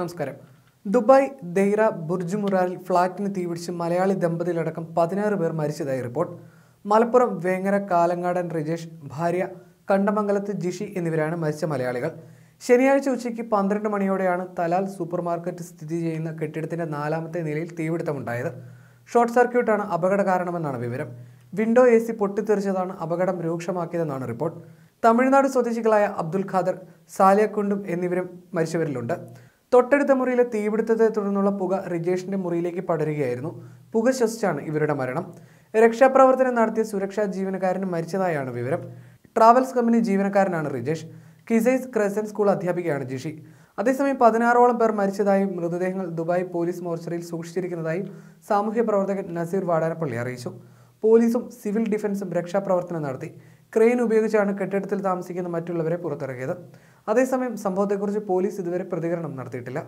നമസ്കാരം Dubai Deira Burj മുറാറിൽ ഫ്ളാറ്റിന് തീപിടിച്ച് മലയാളി ദമ്പതിയിലടക്കം പതിനാറ് പേർ മരിച്ചതായി റിപ്പോർട്ട് മലപ്പുറം വേങ്ങര കാലങ്ങാടൻ റിജേഷ് ഭാര്യ കണ്ടമംഗലത്ത് ജിഷി എന്നിവരാണ് മരിച്ച മലയാളികൾ ശനിയാഴ്ച ഉച്ചയ്ക്ക് പന്ത്രണ്ട് മണിയോടെയാണ് തലാൽ സൂപ്പർ മാർക്കറ്റ് സ്ഥിതി ചെയ്യുന്ന കെട്ടിടത്തിന്റെ നാലാമത്തെ നിലയിൽ തീപിടുത്തമുണ്ടായത് ഷോർട്ട് സർക്യൂട്ടാണ് അപകട കാരണമെന്നാണ് വിവരം വിൻഡോ എ സി പൊട്ടിത്തെറിച്ചതാണ് അപകടം രൂക്ഷമാക്കിയതെന്നാണ് റിപ്പോർട്ട് തമിഴ്നാട് സ്വദേശികളായ അബ്ദുൽ ഖാദർ സാലിയക്കുണ്ടും എന്നിവരും മരിച്ചവരിലുണ്ട് തൊട്ടടുത്ത മുറിയിലെ തീപിടുത്തത്തെ തുടർന്നുള്ള പുക റിജേഷിന്റെ മുറിയിലേക്ക് പടരുകയായിരുന്നു പുക ശ്വസിച്ചാണ് ഇവരുടെ മരണം രക്ഷാപ്രവർത്തനം നടത്തിയ സുരക്ഷാ ജീവനക്കാരൻ മരിച്ചതായാണ് വിവരം ട്രാവൽസ് കമ്പനി ജീവനക്കാരനാണ് റിജേഷ് കിസൈസ് ക്രസൻറ്റ് സ്കൂൾ അധ്യാപികയാണ് ജിഷി അതേസമയം പതിനാറോളം പേർ മരിച്ചതായും മൃതദേഹങ്ങൾ ദുബായ് പോലീസ് മോർച്ചറിയിൽ സൂക്ഷിച്ചിരിക്കുന്നതായും സാമൂഹ്യ പ്രവർത്തകൻ നസീർ വാടാനപ്പള്ളി അറിയിച്ചു പോലീസും സിവിൽ ഡിഫൻസും രക്ഷാപ്രവർത്തനം നടത്തി ക്രെയിൻ ഉപയോഗിച്ചാണ് കെട്ടിടത്തിൽ താമസിക്കുന്ന മറ്റുള്ളവരെ പുറത്തിറക്കിയത് അതേസമയം സംഭവത്തെക്കുറിച്ച് പോലീസ് ഇതുവരെ പ്രതികരണം നടത്തിയിട്ടില്ല